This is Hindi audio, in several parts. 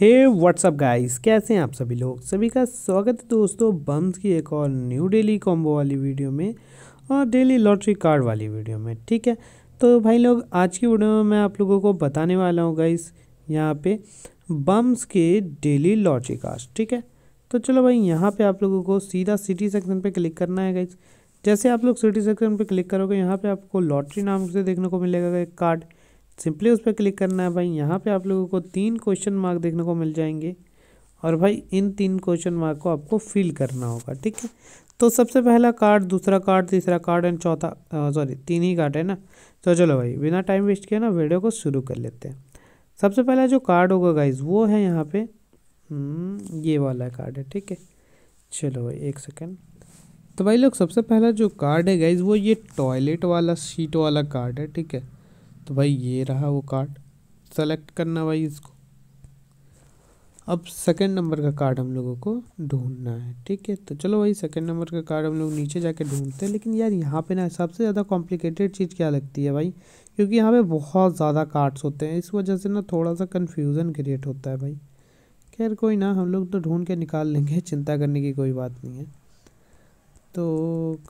हे व्हाट्सअप गाइस कैसे हैं आप सभी लोग सभी का स्वागत है दोस्तों बम्स की एक और न्यू डेली कॉम्बो वाली वीडियो में और डेली लॉटरी कार्ड वाली वीडियो में ठीक है तो भाई लोग आज की वीडियो में मैं आप लोगों को बताने वाला हूँ गाइस यहाँ पे बम्स के डेली लॉटरी कार्ड ठीक है तो चलो भाई यहाँ पर आप लोगों को सीधा सिटी सेक्शन पर क्लिक करना है गाइस जैसे आप लोग सिटी सेक्शन पर क्लिक करोगे यहाँ पर आपको लॉटरी नाम से देखने को मिलेगा एक कार्ड सिंपली उस पर क्लिक करना है भाई यहाँ पे आप लोगों को तीन क्वेश्चन मार्क देखने को मिल जाएंगे और भाई इन तीन क्वेश्चन मार्क को आपको फिल करना होगा ठीक है तो सबसे पहला कार्ड दूसरा कार्ड तीसरा कार्ड एंड चौथा सॉरी तीन ही कार्ड है ना तो चलो भाई बिना टाइम वेस्ट किया ना वीडियो को शुरू कर लेते हैं सबसे पहला जो कार्ड होगा गाइज वो है यहाँ पर हम्म, ये वाला कार्ड है ठीक है चलो भाई एक सेकेंड तो भाई लोग सबसे पहला जो कार्ड है गाइज वो ये टॉयलेट वाला सीट वाला कार्ड है ठीक है तो भाई ये रहा वो कार्ड सेलेक्ट करना भाई इसको अब सेकंड नंबर का कार्ड हम लोगों को ढूंढना है ठीक है तो चलो भाई सेकंड नंबर का कार्ड हम लोग नीचे जाके ढूंढते हैं लेकिन यार यहाँ पे ना सबसे ज़्यादा कॉम्प्लिकेटेड चीज़ क्या लगती है भाई क्योंकि यहाँ पे बहुत ज़्यादा कार्ड्स होते हैं इस वजह से ना थोड़ा सा कन्फ्यूज़न क्रिएट होता है भाई खैर कोई ना हम लोग तो ढूँढ के निकाल लेंगे चिंता करने की कोई बात नहीं है तो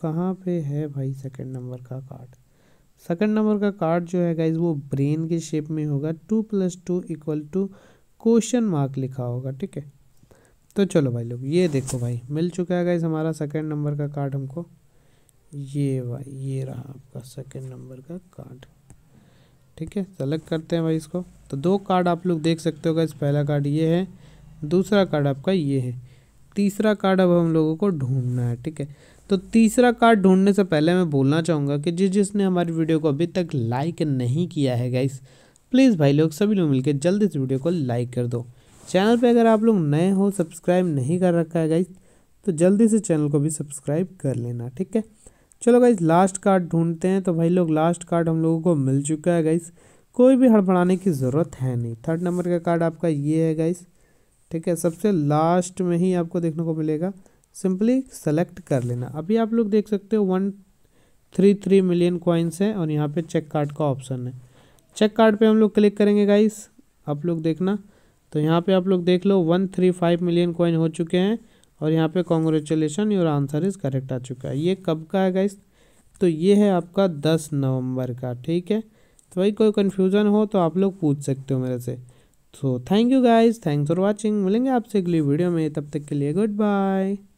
कहाँ पर है भाई सेकेंड नंबर का कार्ड सेकंड नंबर का कार्ड जो है गाइज वो ब्रेन के शेप में होगा two plus two equal to question mark लिखा होगा ठीक है तो चलो भाई लोग ये देखो भाई मिल चुका है गाइज हमारा सेकंड नंबर का कार्ड हमको ये भाई ये रहा आपका सेकंड नंबर का कार्ड ठीक है सेलेक्ट करते हैं भाई इसको तो दो कार्ड आप लोग देख सकते हो गाइज पहला कार्ड ये है दूसरा कार्ड आपका ये है तीसरा कार्ड अब हम लोगों को ढूंढना है ठीक है तो तीसरा कार्ड ढूंढने से पहले मैं बोलना चाहूँगा कि जिस जिसने हमारी वीडियो को अभी तक लाइक नहीं किया है गाइस प्लीज़ भाई लोग सभी लोग मिलकर जल्दी इस वीडियो को लाइक कर दो चैनल पे अगर आप लोग नए हो सब्सक्राइब नहीं कर रखा है गाइस तो जल्दी से चैनल को भी सब्सक्राइब कर लेना ठीक है चलो गाइस लास्ट कार्ड ढूंढते हैं तो भाई लोग लास्ट कार्ड हम लोगों को मिल चुका है गाइस कोई भी हड़बड़ाने की ज़रूरत है नहीं थर्ड नंबर का कार्ड आपका ये है गाइस ठीक है सबसे लास्ट में ही आपको देखने को मिलेगा सिंपली सेलेक्ट कर लेना अभी आप लोग देख सकते हो one three three million coins हैं और यहाँ पे चेक कार्ड का ऑप्शन है चेक कार्ड पे हम लोग क्लिक करेंगे गाइस आप लोग देखना तो यहाँ पे आप लोग देख लो one three five million coin हो चुके हैं और यहाँ पे congratulation your answer is correct आ चुका है ये कब का है गाइस तो ये है आपका दस नवंबर का ठीक है तो वही कोई कन्फ्यूज़न हो तो आप लोग पूछ सकते हो मेरे से so thank you guys thanks for watching मिलेंगे आपसे अगली वीडियो में तब तक के लिए गुड बाय